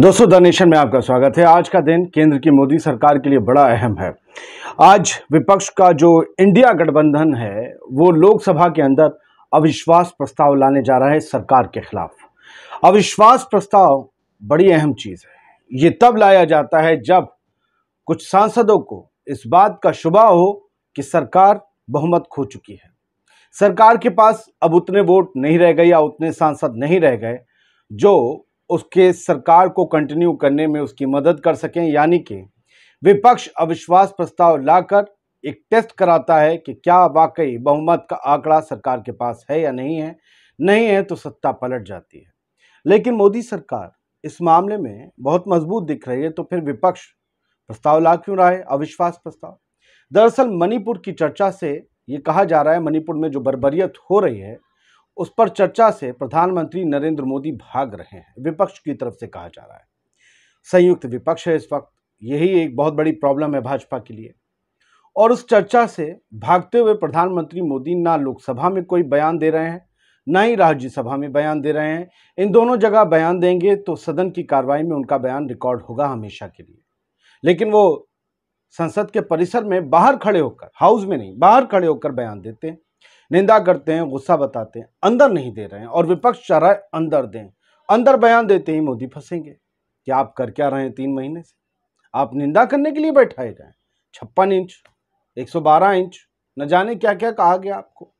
दोस्तों the nation में आपका स्वागत है आज का दिन केंद्र की मोदी सरकार के लिए बड़ा अहम है आज विपक्ष का जो इंडिया गठबंधन है वो लोकसभा के अंदर अविश्वास प्रस्ताव लाने जा रहा है सरकार के खिलाफ अविश्वास प्रस्ताव बड़ी अहम चीज़ है ये तब लाया जाता है जब कुछ सांसदों को इस बात का शुबा हो कि सरकार बहुमत खो चुकी है सरकार के पास अब उतने वोट नहीं रह गए या उतने सांसद नहीं रह गए जो उसके सरकार को कंटिन्यू करने में उसकी मदद कर सकें यानी कि विपक्ष अविश्वास प्रस्ताव लाकर एक टेस्ट कराता है कि क्या वाकई बहुमत का आंकड़ा सरकार के पास है या नहीं है नहीं है तो सत्ता पलट जाती है लेकिन मोदी सरकार इस मामले में बहुत मजबूत दिख रही है तो फिर विपक्ष प्रस्ताव ला क्यों रहा है अविश्वास प्रस्ताव दरअसल मणिपुर की चर्चा से ये कहा जा रहा है मणिपुर में जो बर्बरियत हो रही है उस पर चर्चा से प्रधानमंत्री नरेंद्र मोदी भाग रहे हैं विपक्ष की तरफ से कहा जा रहा है संयुक्त विपक्ष है इस वक्त यही एक बहुत बड़ी प्रॉब्लम है भाजपा के लिए और उस चर्चा से भागते हुए प्रधानमंत्री मोदी ना लोकसभा में कोई बयान दे रहे हैं ना ही राज्यसभा में बयान दे रहे हैं इन दोनों जगह बयान देंगे तो सदन की कार्रवाई में उनका बयान रिकॉर्ड होगा हमेशा के लिए लेकिन वो संसद के परिसर में बाहर खड़े होकर हाउस में नहीं बाहर खड़े होकर बयान देते हैं निंदा करते हैं गुस्सा बताते हैं अंदर नहीं दे रहे हैं और विपक्ष चाह रहा है अंदर दें अंदर बयान देते ही मोदी फंसेंगे कि आप कर क्या रहे हैं तीन महीने से आप निंदा करने के लिए बैठाए गए छप्पन इंच एक इंच न जाने क्या क्या कहा गया आपको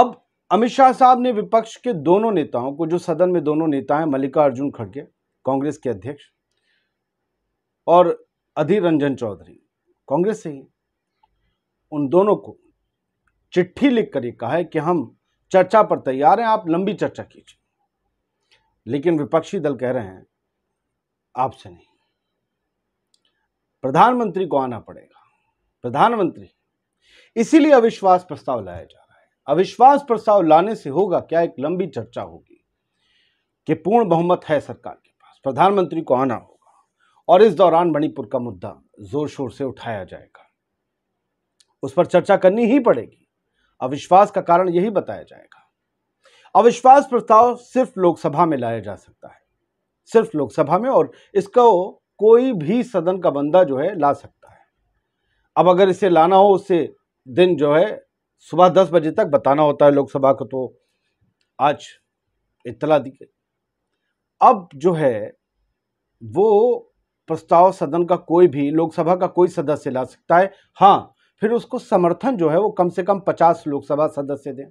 अब अमित शाह साहब ने विपक्ष के दोनों नेताओं को जो सदन में दोनों नेता हैं मल्लिकार्जुन खड़गे कांग्रेस के अध्यक्ष और अधीर रंजन चौधरी कांग्रेस से ही उन दोनों को चिट्ठी लिख कर ये कहा है कि हम चर्चा पर तैयार हैं आप लंबी चर्चा कीजिए लेकिन विपक्षी दल कह रहे हैं आपसे नहीं प्रधानमंत्री को आना पड़ेगा प्रधानमंत्री इसीलिए अविश्वास प्रस्ताव लाया जा रहा है अविश्वास प्रस्ताव लाने से होगा क्या एक लंबी चर्चा होगी कि पूर्ण बहुमत है सरकार के पास प्रधानमंत्री को आना होगा और इस दौरान मणिपुर का मुद्दा जोर शोर से उठाया जाएगा उस पर चर्चा करनी ही पड़ेगी अविश्वास का कारण यही बताया जाएगा अविश्वास प्रस्ताव सिर्फ लोकसभा में लाया जा सकता है सिर्फ लोकसभा में और इसको कोई भी सदन का बंदा जो है ला सकता है अब अगर इसे लाना हो उसे दिन जो है सुबह दस बजे तक बताना होता है लोकसभा को तो आज इतला दी गई अब जो है वो प्रस्ताव सदन का कोई भी लोकसभा का कोई सदस्य ला सकता है हाँ फिर उसको समर्थन जो है वो कम से कम पचास लोकसभा सदस्य दें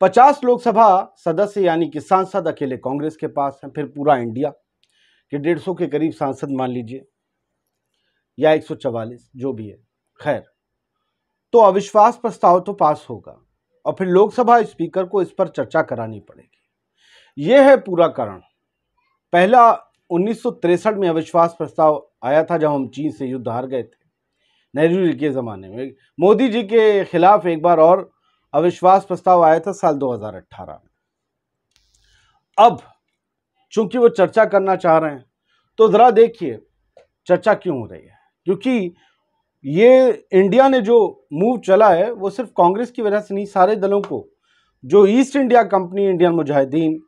पचास लोकसभा सदस्य यानी कि सांसद अकेले कांग्रेस के पास हैं फिर पूरा इंडिया के डेढ़ सौ के करीब सांसद मान लीजिए या एक सौ चवालीस जो भी है खैर तो अविश्वास प्रस्ताव तो पास होगा और फिर लोकसभा स्पीकर को इस पर चर्चा करानी पड़ेगी यह है पूरा कारण पहला उन्नीस में अविश्वास प्रस्ताव आया था जब हम चीन से युद्ध हार गए थे नेहरू जी के ज़माने में मोदी जी के खिलाफ एक बार और अविश्वास प्रस्ताव आया था साल 2018 में अब चूंकि वो चर्चा करना चाह रहे हैं तो ज़रा देखिए चर्चा क्यों हो रही है क्योंकि ये इंडिया ने जो मूव चला है वो सिर्फ कांग्रेस की वजह से नहीं सारे दलों को जो East India company Indian Mujahideen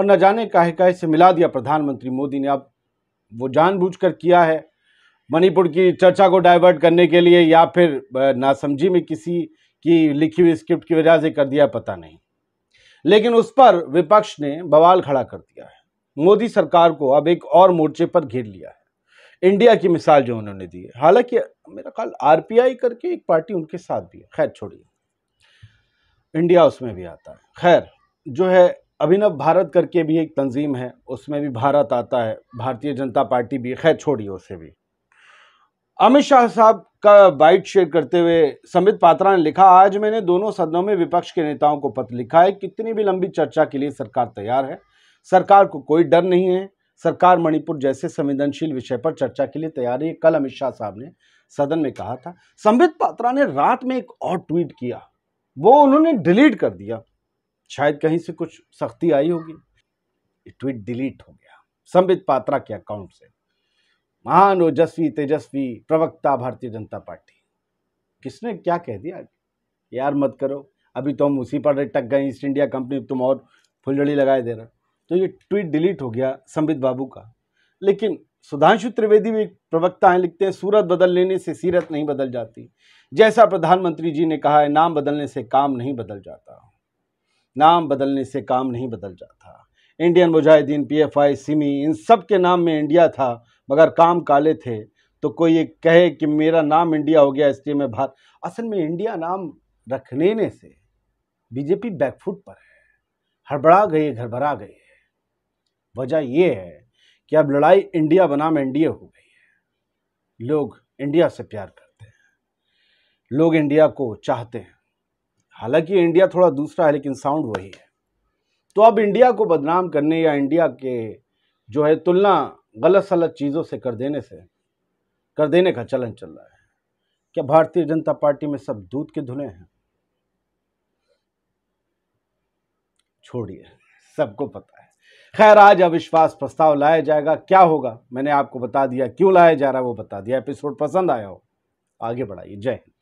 और न जाने काहे काहे से मिला दिया प्रधानमंत्री मोदी ने अब वो जानबूझकर किया है मणिपुर की चर्चा को डाइवर्ट करने के लिए या फिर नासमझी में किसी की लिखी हुई स्क्रिप्ट की वजह से कर दिया पता नहीं लेकिन उस पर विपक्ष ने बवाल खड़ा कर दिया है मोदी सरकार को अब एक और मोर्चे पर घेर लिया है इंडिया की मिसाल जो उन्होंने दी है हालांकि मेरा ख्याल आरपीआई करके एक पार्टी उनके साथ भी है खैर छोड़िए इंडिया उसमें भी आता है खैर जो है अभिनव भारत करके भी एक तंजीम है उसमें भी भारत आता है भारतीय जनता पार्टी भी खैर छोड़िए उसे भी अमित शाह साहब का बाइट शेयर करते हुए संबित पात्रा ने लिखा आज मैंने दोनों सदनों में विपक्ष के नेताओं को पत्र लिखा है कितनी भी लंबी चर्चा के लिए सरकार तैयार है सरकार को कोई डर नहीं है सरकार मणिपुर जैसे संवेदनशील विषय पर चर्चा के लिए तैयार है कल अमित शाह साहब ने सदन में कहा था संबित पात्रा ने रात में एक और ट्वीट किया वो उन्होंने डिलीट कर दिया शायद कहीं से कुछ सख्ती आई होगी ट्वीट डिलीट हो गया संबित पात्रा के अकाउंट से महान ओजस्वी तेजस्वी प्रवक्ता भारतीय जनता पार्टी किसने क्या कह दिया यार मत करो अभी तो हम उसी पर टक गए ईस्ट इंडिया कंपनी तुम और फुलझड़ी लगाए दे रहे तो ये ट्वीट डिलीट हो गया संबित बाबू का लेकिन सुधांशु त्रिवेदी भी एक प्रवक्ता हैं लिखते हैं सूरत बदल लेने से सीरत नहीं बदल जाती जैसा प्रधानमंत्री जी ने कहा है नाम बदलने से काम नहीं बदल जाता नाम बदलने से काम नहीं बदल जाता इंडियन मुजाहिदीन पीएफआई सिमी इन सब के नाम में इंडिया था मगर काम काले थे तो कोई ये कहे कि मेरा नाम इंडिया हो गया इसलिए मैं भारत असल में इंडिया नाम रखने ने से बीजेपी बैकफुट पर है हड़बड़ा गई है घरबड़ा गई है वजह ये है कि अब लड़ाई इंडिया बनाम एनडीए हो गई है लोग इंडिया से प्यार करते हैं लोग इंडिया को चाहते हैं हालांकि इंडिया थोड़ा दूसरा है लेकिन साउंड वही है तो अब इंडिया को बदनाम करने या इंडिया के जो है तुलना गलत सलत चीज़ों से कर देने से कर देने का चलन चल रहा है क्या भारतीय जनता पार्टी में सब दूध के धुने हैं छोड़िए सबको पता है खैर आज अविश्वास प्रस्ताव लाया जाएगा क्या होगा मैंने आपको बता दिया क्यों लाया जा रहा है वो बता दिया एपिसोड पसंद आया हो आगे बढ़ाइए जय हिंद